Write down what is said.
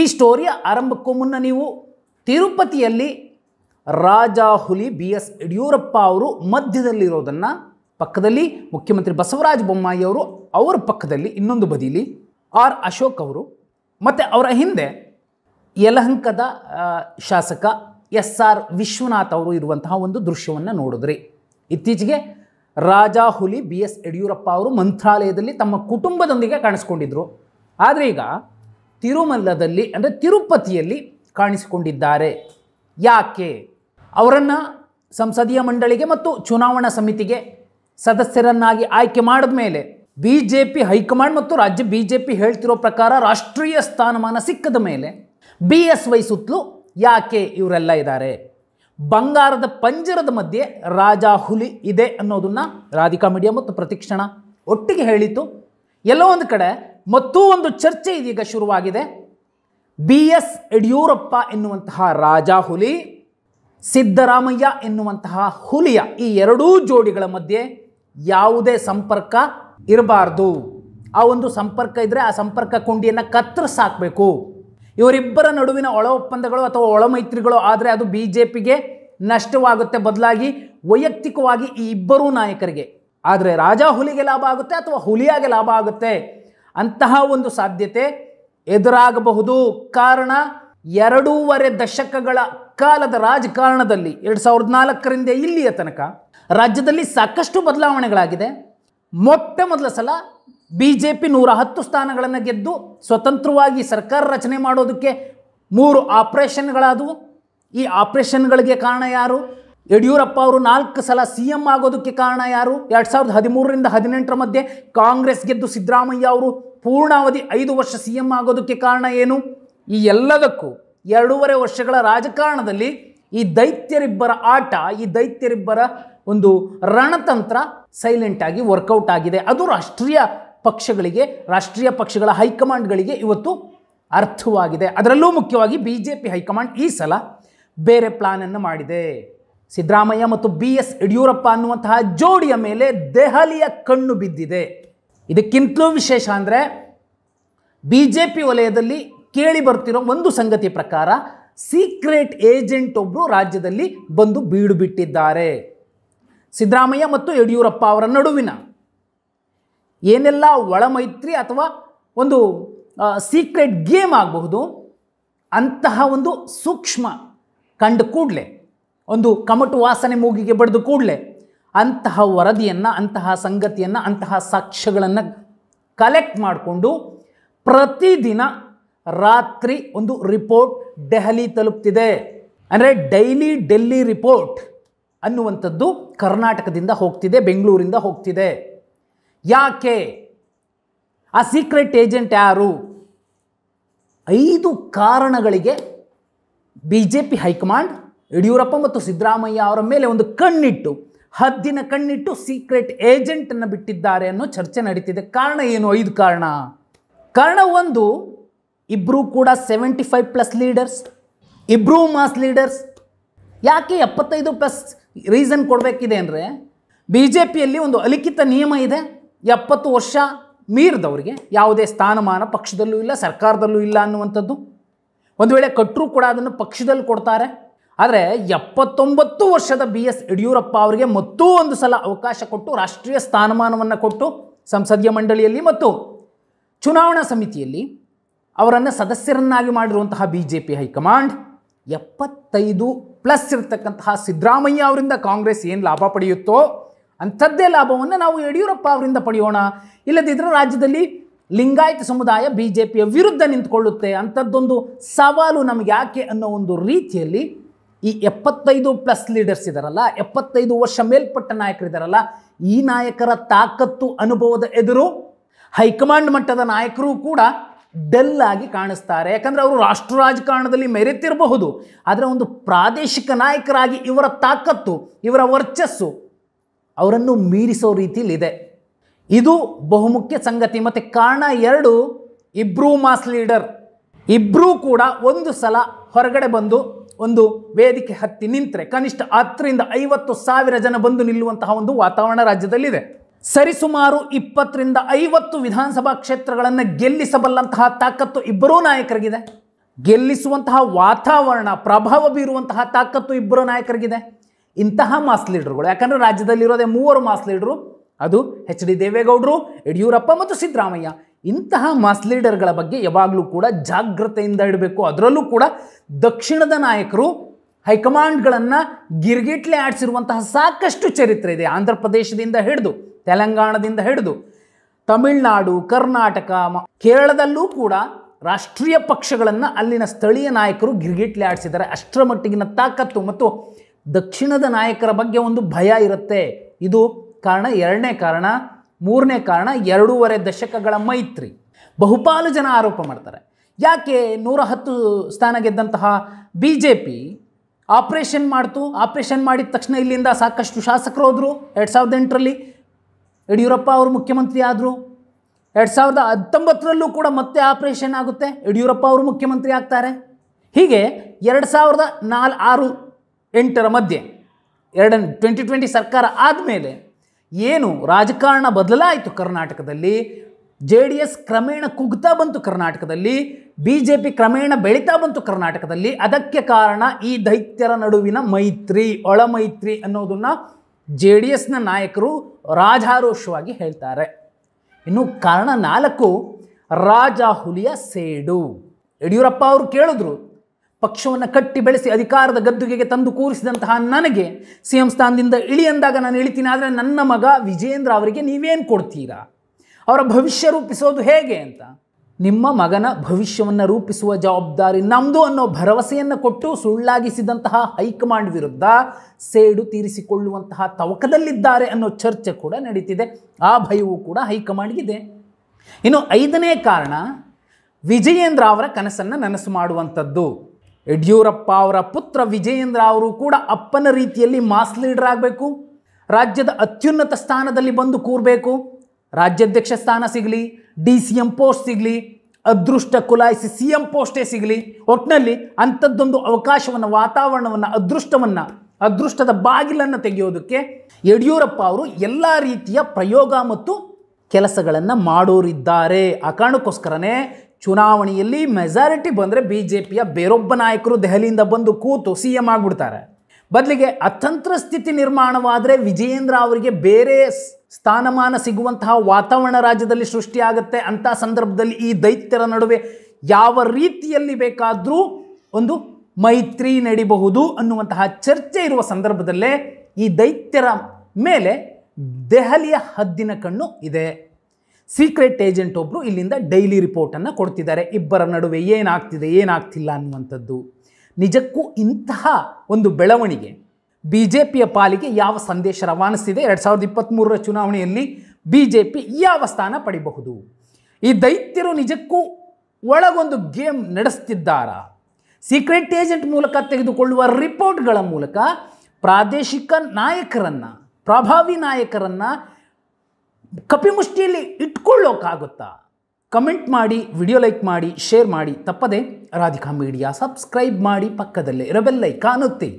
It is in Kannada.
ಈ ಸ್ಟೋರಿಯ ಆರಂಭಕ್ಕೂ ಮುನ್ನ ನೀವು ತಿರುಪತಿಯಲ್ಲಿ ರಾಜಾಹುಲಿ ಹುಲಿ ಬಿ ಎಸ್ ಯಡಿಯೂರಪ್ಪ ಅವರು ಮಧ್ಯದಲ್ಲಿರೋದನ್ನು ಪಕ್ಕದಲ್ಲಿ ಮುಖ್ಯಮಂತ್ರಿ ಬಸವರಾಜ ಬೊಮ್ಮಾಯಿ ಅವರು ಅವರ ಪಕ್ಕದಲ್ಲಿ ಇನ್ನೊಂದು ಬದಿಲಿ ಆರ್ ಅಶೋಕ್ ಅವರು ಮತ್ತು ಅವರ ಹಿಂದೆ ಯಲಹಂಕದ ಶಾಸಕ ಎಸ್ ಆರ್ ವಿಶ್ವನಾಥ್ ಅವರು ಇರುವಂತಹ ಒಂದು ದೃಶ್ಯವನ್ನು ನೋಡಿದ್ರಿ ಇತ್ತೀಚೆಗೆ ರಾಜಾ ಹುಲಿ ಬಿ ಎಸ್ ಯಡಿಯೂರಪ್ಪ ಅವರು ಮಂತ್ರಾಲಯದಲ್ಲಿ ತಮ್ಮ ಕುಟುಂಬದೊಂದಿಗೆ ಕಾಣಿಸ್ಕೊಂಡಿದ್ರು ಆದರೆ ಈಗ ತಿರುಮಲ್ಲದಲ್ಲಿ ಅಂದರೆ ತಿರುಪತಿಯಲ್ಲಿ ಕಾಣಿಸಿಕೊಂಡಿದ್ದಾರೆ ಯಾಕೆ ಅವರನ್ನು ಸಂಸದೀಯ ಮಂಡಳಿಗೆ ಮತ್ತು ಚುನಾವಣಾ ಸಮಿತಿಗೆ ಸದಸ್ಯರನ್ನಾಗಿ ಆಯ್ಕೆ ಮಾಡಿದ ಮೇಲೆ ಬಿ ಜೆ ಪಿ ಹೈಕಮಾಂಡ್ ಮತ್ತು ರಾಜ್ಯ ಬಿ ಜೆ ಪಿ ಹೇಳ್ತಿರೋ ಪ್ರಕಾರ ರಾಷ್ಟ್ರೀಯ ಸ್ಥಾನಮಾನ ಸಿಕ್ಕದ ಮೇಲೆ ಬಿ ಎಸ್ ವೈ ಸುತ್ತಲೂ ಯಾಕೆ ಇವರೆಲ್ಲ ಇದ್ದಾರೆ ಬಂಗಾರದ ಪಂಜರದ ಮಧ್ಯೆ ರಾಜ ಹುಲಿ ಇದೆ ಅನ್ನೋದನ್ನು ರಾಧಿಕಾ ಮೀಡಿಯಾ ಮತ್ತು ಪ್ರತಿಕ್ಷಣ ಒಟ್ಟಿಗೆ ಹೇಳಿತು ಎಲ್ಲೋ ಒಂದು ಕಡೆ ಮತ್ತೂ ಒಂದು ಚರ್ಚೆ ಇದೀಗ ಶುರುವಾಗಿದೆ ಬಿ ಎಸ್ ಯಡಿಯೂರಪ್ಪ ಎನ್ನುವಂತಹ ರಾಜ ಹುಲಿ ಸಿದ್ದರಾಮಯ್ಯ ಎನ್ನುವಂತಹ ಹುಲಿಯ ಈ ಎರಡೂ ಜೋಡಿಗಳ ಮಧ್ಯೆ ಯಾವುದೇ ಸಂಪರ್ಕ ಇರಬಾರ್ದು ಆ ಒಂದು ಸಂಪರ್ಕ ಇದ್ದರೆ ಆ ಸಂಪರ್ಕ ಕೊಂಡಿಯನ್ನು ಕತ್ತರಿಸಾಕಬೇಕು ಇವರಿಬ್ಬರ ನಡುವಿನ ಒಳ ಒಪ್ಪಂದಗಳು ಅಥವಾ ಒಳ ಮೈತ್ರಿಗಳು ಆದರೆ ಅದು ಬಿ ಜೆ ಪಿಗೆ ನಷ್ಟವಾಗುತ್ತೆ ಬದಲಾಗಿ ವೈಯಕ್ತಿಕವಾಗಿ ಈ ಇಬ್ಬರೂ ನಾಯಕರಿಗೆ ಆದರೆ ರಾಜ ಹುಲಿಗೆ ಲಾಭ ಆಗುತ್ತೆ ಅಥವಾ ಹುಲಿಯಾಗೆ ಲಾಭ ಆಗುತ್ತೆ ಅಂತಹ ಒಂದು ಸಾಧ್ಯತೆ ಎದುರಾಗಬಹುದು ಕಾರಣ ಎರಡೂವರೆ ದಶಕಗಳ ಕಾಲದ ರಾಜಕಾರಣದಲ್ಲಿ ಎರಡು ಸಾವಿರದ ನಾಲ್ಕರಿಂದ ಇಲ್ಲಿಯ ತನಕ ರಾಜ್ಯದಲ್ಲಿ ಸಾಕಷ್ಟು ಬದಲಾವಣೆಗಳಾಗಿದೆ ಮೊಟ್ಟ ಮೊದಲ ಸಲ ಬಿ ಜೆ ಪಿ ನೂರ ಹತ್ತು ಸ್ಥಾನಗಳನ್ನು ಗೆದ್ದು ಸ್ವತಂತ್ರವಾಗಿ ಸರ್ಕಾರ ರಚನೆ ಮಾಡೋದಕ್ಕೆ ಮೂರು ಆಪರೇಷನ್ಗಳಾದವು ಈ ಆಪರೇಷನ್ಗಳಿಗೆ ಕಾರಣ ಯಾರು ಯಡಿಯೂರಪ್ಪ ಅವರು ನಾಲ್ಕು ಸಲ ಸಿ ಎಂ ಆಗೋದಕ್ಕೆ ಕಾರಣ ಯಾರು ಎರಡು ಸಾವಿರದ ಹದಿಮೂರರಿಂದ ಹದಿನೆಂಟರ ಮಧ್ಯೆ ಕಾಂಗ್ರೆಸ್ ಗೆದ್ದು ಸಿದ್ದರಾಮಯ್ಯ ಅವರು ಪೂರ್ಣಾವಧಿ ಐದು ವರ್ಷ ಸಿ ಎಂ ಆಗೋದಕ್ಕೆ ಕಾರಣ ಏನು ಈ ಎಲ್ಲದಕ್ಕೂ ಎರಡೂವರೆ ವರ್ಷಗಳ ರಾಜಕಾರಣದಲ್ಲಿ ಈ ದೈತ್ಯರಿಬ್ಬರ ಆಟ ಈ ದೈತ್ಯರಿಬ್ಬರ ಒಂದು ರಣತಂತ್ರ ಸೈಲೆಂಟ್ ಆಗಿ ವರ್ಕೌಟ್ ಆಗಿದೆ ಅದು ರಾಷ್ಟ್ರೀಯ ಪಕ್ಷಗಳಿಗೆ ರಾಷ್ಟ್ರೀಯ ಪಕ್ಷಗಳ ಹೈಕಮಾಂಡ್ಗಳಿಗೆ ಇವತ್ತು ಅರ್ಥವಾಗಿದೆ ಅದರಲ್ಲೂ ಮುಖ್ಯವಾಗಿ ಬಿ ಜೆ ಪಿ ಹೈಕಮಾಂಡ್ ಈ ಸಲ ಬೇರೆ ಪ್ಲಾನನ್ನು ಮಾಡಿದೆ ಸಿದ್ದರಾಮಯ್ಯ ಮತ್ತು ಬಿ ಎಸ್ ಯಡಿಯೂರಪ್ಪ ಅನ್ನುವಂತಹ ಜೋಡಿಯ ಮೇಲೆ ದೆಹಲಿಯ ಕಣ್ಣು ಬಿದ್ದಿದೆ ಇದಕ್ಕಿಂತಲೂ ವಿಶೇಷ ಅಂದರೆ ಬಿ ಜೆ ಪಿ ವಲಯದಲ್ಲಿ ಕೇಳಿ ಬರ್ತಿರೋ ಒಂದು ಸಂಗತಿ ಪ್ರಕಾರ ಸೀಕ್ರೆಟ್ ಏಜೆಂಟ್ ಒಬ್ಬರು ರಾಜ್ಯದಲ್ಲಿ ಬಂದು ಬೀಡುಬಿಟ್ಟಿದ್ದಾರೆ ಸಿದ್ದರಾಮಯ್ಯ ಮತ್ತು ಯಡಿಯೂರಪ್ಪ ಅವರ ನಡುವಿನ ಏನೆಲ್ಲ ಒಳಮೈತ್ರಿ ಅಥವಾ ಒಂದು ಸೀಕ್ರೆಟ್ ಗೇಮ್ ಆಗಬಹುದು ಅಂತಹ ಒಂದು ಸೂಕ್ಷ್ಮ ಕಂಡು ಕೂಡಲೇ ಒಂದು ಕಮಟು ವಾಸನೆ ಮೂಗಿಗೆ ಬಡಿದು ಕೂಡಲೇ ಅಂತಹ ವರದಿಯನ್ನು ಅಂತಹ ಸಂಗತಿಯನ್ನು ಅಂತಹ ಸಾಕ್ಷ್ಯಗಳನ್ನು ಕಲೆಕ್ಟ್ ಮಾಡಿಕೊಂಡು ಪ್ರತಿದಿನ ರಾತ್ರಿ ಒಂದು ರಿಪೋರ್ಟ್ ದೆಹಲಿ ತಲುಪ್ತಿದೆ ಅಂದರೆ ಡೈಲಿ ಡೆಲ್ಲಿ ರಿಪೋರ್ಟ್ ಅನ್ನುವಂಥದ್ದು ಕರ್ನಾಟಕದಿಂದ ಹೋಗ್ತಿದೆ ಬೆಂಗಳೂರಿಂದ ಹೋಗ್ತಿದೆ ಯಾಕೆ ಆ ಸೀಕ್ರೆಟ್ ಏಜೆಂಟ್ ಯಾರು ಐದು ಕಾರಣಗಳಿಗೆ B J P high command Yediyurappa ಮತ್ತು ಸಿದ್ದರಾಮಯ್ಯ ಅವರ ಮೇಲೆ ಒಂದು ಕಣ್ಣಿಟ್ಟು ಹದ್ದಿನ ಕಣ್ಣಿಟ್ಟು ಸೀಕ್ರೆಟ್ ಏಜೆಂಟನ್ನು ಬಿಟ್ಟಿದ್ದಾರೆ ಅನ್ನೋ ಚರ್ಚೆ ನಡೀತಿದೆ ಕಾರಣ ಏನು ಐದು ಕಾರಣ ಕಾರಣ ಒಂದು ಇಬ್ಬರೂ ಕೂಡ ಸೆವೆಂಟಿ ಫೈವ್ ಪ್ಲಸ್ ಲೀಡರ್ಸ್ ಇಬ್ಬರೂ ಮಾಸ್ ಲೀಡರ್ಸ್ ಯಾಕೆ ಎಪ್ಪತ್ತೈದು ಪ್ಲಸ್ ರೀಸನ್ ಕೊಡಬೇಕಿದೆ ಅಂದರೆ ಬಿ ಜೆ ಪಿಯಲ್ಲಿ ಒಂದು ಅಲಿಖಿತ ನಿಯಮ ಇದೆ ಎಪ್ಪತ್ತು ವರ್ಷ ಮೀರಿದವರಿಗೆ ಯಾವುದೇ ಸ್ಥಾನಮಾನ ಪಕ್ಷದಲ್ಲೂ ಇಲ್ಲ ಸರ್ಕಾರದಲ್ಲೂ ಇಲ್ಲ ಅನ್ನುವಂಥದ್ದು ಒಂದು ವೇಳೆ ಕಟ್ಟರೂ ಕೂಡ ಅದನ್ನು ಪಕ್ಷದಲ್ಲಿ ಕೊಡ್ತಾರೆ ಆದರೆ ಎಪ್ಪತ್ತೊಂಬತ್ತು ವರ್ಷದ ಬಿ ಎಸ್ ಯಡಿಯೂರಪ್ಪ ಅವರಿಗೆ ಮತ್ತೂ ಒಂದು ಸಲ ಅವಕಾಶ ಕೊಟ್ಟು ರಾಷ್ಟ್ರೀಯ ಸ್ಥಾನಮಾನವನ್ನು ಕೊಟ್ಟು ಸಂಸದೀಯ ಮಂಡಳಿಯಲ್ಲಿ ಮತ್ತು ಚುನಾವಣಾ ಸಮಿತಿಯಲ್ಲಿ ಅವರನ್ನು ಸದಸ್ಯರನ್ನಾಗಿ ಮಾಡಿರುವಂತಹ ಬಿ ಜೆ ಪಿ ಹೈಕಮಾಂಡ್ ಎಪ್ಪತ್ತೈದು ಪ್ಲಸ್ ಇರತಕ್ಕಂತಹ ಸಿದ್ದರಾಮಯ್ಯ ಅವರಿಂದ ಕಾಂಗ್ರೆಸ್ ಏನು ಲಾಭ ಪಡೆಯುತ್ತೋ ಅಂಥದ್ದೇ ಲಾಭವನ್ನು ನಾವು ಯಡಿಯೂರಪ್ಪ ಅವರಿಂದ ಪಡೆಯೋಣ ಇಲ್ಲದಿದ್ದರೆ ರಾಜ್ಯದಲ್ಲಿ ಲಿಂಗಾಯತ ಸಮುದಾಯ ಬಿ ಜೆ ಪಿಯ ವಿರುದ್ಧ ನಿಂತುಕೊಳ್ಳುತ್ತೆ ಅಂಥದ್ದೊಂದು ಸವಾಲು ನಮಗೆ ಯಾಕೆ ಅನ್ನೋ ಒಂದು ರೀತಿಯಲ್ಲಿ ಈ ಎಪ್ಪತ್ತೈದು ಪ್ಲಸ್ ಲೀಡರ್ಸ್ ಇದ್ದಾರಲ್ಲ ಎಪ್ಪತ್ತೈದು ವರ್ಷ ಮೇಲ್ಪಟ್ಟ ನಾಯಕರಿದ್ದಾರಲ್ಲ ಈ ನಾಯಕರ ತಾಕತ್ತು ಅನುಭವದ ಎದುರು ಹೈಕಮಾಂಡ್ ಮಟ್ಟದ ನಾಯಕರು ಕೂಡ ಡಲ್ ಆಗಿ ಕಾಣಿಸ್ತಾರೆ ಯಾಕಂದರೆ ಅವರು ರಾಷ್ಟ್ರ ರಾಜಕಾರಣದಲ್ಲಿ ಮೆರೆತಿರಬಹುದು ಆದರೆ ಒಂದು ಪ್ರಾದೇಶಿಕ ನಾಯಕರಾಗಿ ಇವರ ತಾಕತ್ತು ಇವರ ವರ್ಚಸ್ಸು ಅವರನ್ನು ಮೀರಿಸೋ ರೀತಿಯಲ್ಲಿದೆ ಇದು ಬಹುಮುಖ್ಯ ಸಂಗತಿ ಮತ್ತು ಕಾರಣ ಎರಡು ಇಬ್ರೂ ಮಾಸ್ ಲೀಡರ್ ಇಬ್ಬರೂ ಕೂಡ ಒಂದು ಸಲ ಹೊರಗಡೆ ಬಂದು ಒಂದು ವೇದಿಕೆ ಹತ್ತಿ ನಿಂತರೆ ಕನಿಷ್ಠ ಹತ್ತರಿಂದ ಐವತ್ತು ಸಾವಿರ ಜನ ಬಂದು ನಿಲ್ಲುವಂತಹ ಒಂದು ವಾತಾವರಣ ರಾಜ್ಯದಲ್ಲಿದೆ ಸರಿಸುಮಾರು ಇಪ್ಪತ್ತರಿಂದ ಐವತ್ತು ವಿಧಾನಸಭಾ ಕ್ಷೇತ್ರಗಳನ್ನು ಗೆಲ್ಲಿಸಬಲ್ಲಂತಹ ತಾಕತ್ತು ಇಬ್ಬರೂ ನಾಯಕರಿಗಿದೆ ಗೆಲ್ಲಿಸುವಂತಹ ವಾತಾವರಣ ಪ್ರಭಾವ ಬೀರುವಂತಹ ತಾಕತ್ತು ಇಬ್ಬರೂ ನಾಯಕರಿಗಿದೆ ಇಂತಹ ಮಾಸ್ ಲೀಡರ್ಗಳು ಯಾಕಂದರೆ ರಾಜ್ಯದಲ್ಲಿರೋದೇ ಮೂವರು ಮಾಸ್ ಲೀಡರು ಅದು ಎಚ್ ಡಿ ದೇವೇಗೌಡರು ಯಡಿಯೂರಪ್ಪ ಮತ್ತು ಸಿದ್ದರಾಮಯ್ಯ ಇಂತಹ ಮಾಸ್ ಲೀಡರ್ಗಳ ಬಗ್ಗೆ ಯಾವಾಗಲೂ ಕೂಡ ಜಾಗ್ರತೆಯಿಂದ ಇಡಬೇಕು ಅದರಲ್ಲೂ ಕೂಡ ದಕ್ಷಿಣದ ನಾಯಕರು ಹೈಕಮಾಂಡ್ಗಳನ್ನು ಗಿರ್ಗಿಟ್ಲೆ ಆಡಿಸಿರುವಂತಹ ಸಾಕಷ್ಟು ಚರಿತ್ರೆ ಇದೆ ಆಂಧ್ರ ಪ್ರದೇಶದಿಂದ ಹಿಡಿದು ತೆಲಂಗಾಣದಿಂದ ಹಿಡಿದು ತಮಿಳುನಾಡು ಕರ್ನಾಟಕ ಕೇರಳದಲ್ಲೂ ಕೂಡ ರಾಷ್ಟ್ರೀಯ ಪಕ್ಷಗಳನ್ನು ಅಲ್ಲಿನ ಸ್ಥಳೀಯ ನಾಯಕರು ಗಿರ್ಗಿಟ್ಲೆ ಆಡಿಸಿದ್ದಾರೆ ಅಷ್ಟರ ಮಟ್ಟಿಗಿನ ತಾಕತ್ತು ಮತ್ತು ದಕ್ಷಿಣದ ನಾಯಕರ ಬಗ್ಗೆ ಒಂದು ಭಯ ಇರುತ್ತೆ ಇದು ಕಾರಣ ಎರಡನೇ ಕಾರಣ ಮೂರನೇ ಕಾರಣ ಎರಡೂವರೆ ದಶಕಗಳ ಮೈತ್ರಿ ಬಹುಪಾಲು ಜನ ಆರೋಪ ಮಾಡ್ತಾರೆ ಯಾಕೆ ನೂರ ಹತ್ತು ಸ್ಥಾನ ಗೆದ್ದಂತಹ ಬಿ ಜೆ ಪಿ ಆಪ್ರೇಷನ್ ಮಾಡ್ತು ಆಪ್ರೇಷನ್ ಮಾಡಿದ ತಕ್ಷಣ ಇಲ್ಲಿಂದ ಸಾಕಷ್ಟು ಶಾಸಕರು ಹೋದರು ಎರಡು ಸಾವಿರದ ಎಂಟರಲ್ಲಿ ಯಡಿಯೂರಪ್ಪ ಅವರು ಮುಖ್ಯಮಂತ್ರಿ ಆದರು ಎರಡು ಸಾವಿರದ ಹತ್ತೊಂಬತ್ತರಲ್ಲೂ ಕೂಡ ಮತ್ತೆ ಆಪ್ರೇಷನ್ ಆಗುತ್ತೆ ಯಡಿಯೂರಪ್ಪ ಅವರು ಮುಖ್ಯಮಂತ್ರಿ ಆಗ್ತಾರೆ ಹೀಗೆ ಎರಡು ಸಾವಿರದ ನಾಲ್ ಆರು ಎಂಟರ ಮಧ್ಯೆ ಎರಡನೇ ಟ್ವೆಂಟಿ ಟ್ವೆಂಟಿ ಸರ್ಕಾರ ಆದಮೇಲೆ ಏನು ರಾಜಕಾರಣ ಬದಲಾಯಿತು ಕರ್ನಾಟಕದಲ್ಲಿ ಜೆ ಡಿ ಎಸ್ ಕ್ರಮೇಣ ಕುಗ್ತಾ ಬಂತು ಕರ್ನಾಟಕದಲ್ಲಿ ಬಿ ಜೆ ಪಿ ಕ್ರಮೇಣ ಬೆಳೀತಾ ಬಂತು ಕರ್ನಾಟಕದಲ್ಲಿ ಅದಕ್ಕೆ ಕಾರಣ ಈ ದೈತ್ಯರ ನಡುವಿನ ಮೈತ್ರಿ ಒಳ ಮೈತ್ರಿ ಅನ್ನೋದನ್ನು ಜೆ ಡಿ ಎಸ್ನ ನಾಯಕರು ರಾಜಾರೋಷವಾಗಿ ಹೇಳ್ತಾರೆ ಇನ್ನು ಕಾರಣ ನಾಲ್ಕು ರಾಜ ಹುಲಿಯ ಸೇಡು ಯಡಿಯೂರಪ್ಪ ಅವರು ಕೇಳಿದ್ರು ಪಕ್ಷವನ್ನು ಕಟ್ಟಿ ಬೆಳೆಸಿ ಅಧಿಕಾರದ ಗದ್ದುಗೆಗೆ ತಂದು ಕೂರಿಸಿದಂತಹ ನನಗೆ ಸಿ ಎಂ ಸ್ಥಾನದಿಂದ ಇಳಿ ಅಂದಾಗ ನಾನು ಇಳಿತೀನಿ ಆದರೆ ನನ್ನ ಮಗ ವಿಜೇಂದ್ರ ಅವರಿಗೆ ನೀವೇನು ಕೊಡ್ತೀರಾ ಅವರ ಭವಿಷ್ಯ ರೂಪಿಸೋದು ಹೇಗೆ ಅಂತ ನಿಮ್ಮ ಮಗನ ಭವಿಷ್ಯವನ್ನು ರೂಪಿಸುವ ಜವಾಬ್ದಾರಿ ನಮ್ಮದು ಅನ್ನೋ ಭರವಸೆಯನ್ನು ಕೊಟ್ಟು ಸುಳ್ಳಾಗಿಸಿದಂತಹ ಹೈಕಮಾಂಡ್ ವಿರುದ್ಧ ಸೇಡು ತೀರಿಸಿಕೊಳ್ಳುವಂತಹ ತವಕದಲ್ಲಿದ್ದಾರೆ ಅನ್ನೋ ಚರ್ಚೆ ಕೂಡ ನಡೀತಿದೆ ಆ ಭಯವೂ ಕೂಡ ಹೈಕಮಾಂಡ್ಗಿದೆ ಇನ್ನು ಐದನೇ ಕಾರಣ ವಿಜಯೇಂದ್ರ ಅವರ ಕನಸನ್ನು ನನಸು ಮಾಡುವಂಥದ್ದು ಯಡಿಯೂರಪ್ಪ ಅವರ ಪುತ್ರ ವಿಜಯೇಂದ್ರ ಅವರು ಕೂಡ ಅಪ್ಪನ ರೀತಿಯಲ್ಲಿ ಮಾಸ್ ಲೀಡರ್ ಆಗಬೇಕು ರಾಜ್ಯದ ಅತ್ಯುನ್ನತ ಸ್ಥಾನದಲ್ಲಿ ಬಂದು ಕೂರಬೇಕು ರಾಜ್ಯಾಧ್ಯಕ್ಷ ಸ್ಥಾನ ಸಿಗಲಿ ಡಿ ಸಿ ಎಂ ಪೋಸ್ಟ್ ಸಿಗಲಿ ಅದೃಷ್ಟ ಕುಲಾಯಿಸಿ ಸಿ ಎಂ ಪೋಸ್ಟೇ ಸಿಗಲಿ ಒಟ್ಟಿನಲ್ಲಿ ಅಂಥದ್ದೊಂದು ಅವಕಾಶವನ್ನು ವಾತಾವರಣವನ್ನು ಅದೃಷ್ಟವನ್ನು ಅದೃಷ್ಟದ ಬಾಗಿಲನ್ನು ತೆಗೆಯೋದಕ್ಕೆ ಯಡಿಯೂರಪ್ಪ ಅವರು ಎಲ್ಲ ರೀತಿಯ ಪ್ರಯೋಗ ಮತ್ತು ಕೆಲಸಗಳನ್ನು ಮಾಡೋರಿದ್ದಾರೆ ಆ ಕಾರಣಕ್ಕೋಸ್ಕರನೇ ಚುನಾವಣೆಯಲ್ಲಿ ಮೆಜಾರಿಟಿ ಬಂದರೆ ಬಿ ಜೆ ಪಿಯ ಬೇರೊಬ್ಬ ನಾಯಕರು ದೆಹಲಿಯಿಂದ ಬಂದು ಕೂತು ಸಿ ಎಂ ಆಗಿಬಿಡ್ತಾರೆ ಬದಲಿಗೆ ಅತಂತ್ರ ಸ್ಥಿತಿ ನಿರ್ಮಾಣವಾದರೆ ವಿಜಯೇಂದ್ರ ಅವರಿಗೆ ಬೇರೆ ಸ್ಥಾನಮಾನ ಸಿಗುವಂತಹ ವಾತಾವರಣ ರಾಜ್ಯದಲ್ಲಿ ಸೃಷ್ಟಿಯಾಗುತ್ತೆ ಅಂಥ ಸಂದರ್ಭದಲ್ಲಿ ಈ ದೈತ್ಯರ ನಡುವೆ ಯಾವ ರೀತಿಯಲ್ಲಿ ಬೇಕಾದರೂ ಒಂದು ಮೈತ್ರಿ ನಡಿಬಹುದು ಅನ್ನುವಂತಹ ಚರ್ಚೆ ಇರುವ ಸಂದರ್ಭದಲ್ಲೇ ಈ ದೈತ್ಯರ ಮೇಲೆ ದೆಹಲಿಯ ಹದ್ದಿನ ಕಣ್ಣು ಇದೆ ಸೀಕ್ರೆಟ್ ಏಜೆಂಟ್ ಒಬ್ಬರು ಇಲ್ಲಿಂದ ಡೈಲಿ ರಿಪೋರ್ಟನ್ನು ಕೊಡ್ತಿದ್ದಾರೆ ಇಬ್ಬರ ನಡುವೆ ಏನಾಗ್ತಿದೆ ಏನಾಗ್ತಿಲ್ಲ ಅನ್ನುವಂಥದ್ದು ನಿಜಕ್ಕೂ ಇಂತಹ ಒಂದು ಬೆಳವಣಿಗೆ ಬಿ ಜೆ ಪಿಯ ಪಾಲಿಗೆ ಯಾವ ಸಂದೇಶ ರವಾನಿಸ್ತಿದೆ ಎರಡು ಸಾವಿರದ ಇಪ್ಪತ್ತ್ಮೂರರ ಚುನಾವಣೆಯಲ್ಲಿ ಬಿ ಜೆ ಪಿ ಯಾವ ಸ್ಥಾನ ಪಡಿಬಹುದು ಈ ದೈತ್ಯರು ನಿಜಕ್ಕೂ ಒಳಗೊಂದು ಗೇಮ್ ನಡೆಸ್ತಿದ್ದಾರಾ ಸೀಕ್ರೆಟ್ ಏಜೆಂಟ್ ಮೂಲಕ ತೆಗೆದುಕೊಳ್ಳುವ ರಿಪೋರ್ಟ್ಗಳ ಮೂಲಕ ಪ್ರಾದೇಶಿಕ ನಾಯಕರನ್ನು ಪ್ರಭಾವಿ ನಾಯಕರನ್ನು ಕಪಿಮುಷ್ಟಿಯಲ್ಲಿ ಇಟ್ಕೊಳ್ಳೋಕ್ಕಾಗುತ್ತಾ ಕಮೆಂಟ್ ಮಾಡಿ ವಿಡಿಯೋ ಲೈಕ್ ಮಾಡಿ ಶೇರ್ ಮಾಡಿ ತಪ್ಪದೆ ರಾಧಿಕಾ ಮೀಡಿಯಾ ಸಬ್ಸ್ಕ್ರೈಬ್ ಮಾಡಿ ಪಕ್ಕದಲ್ಲೇ ಇರಬೆಲ್ಲೈ ಕಾಣುತ್ತೆ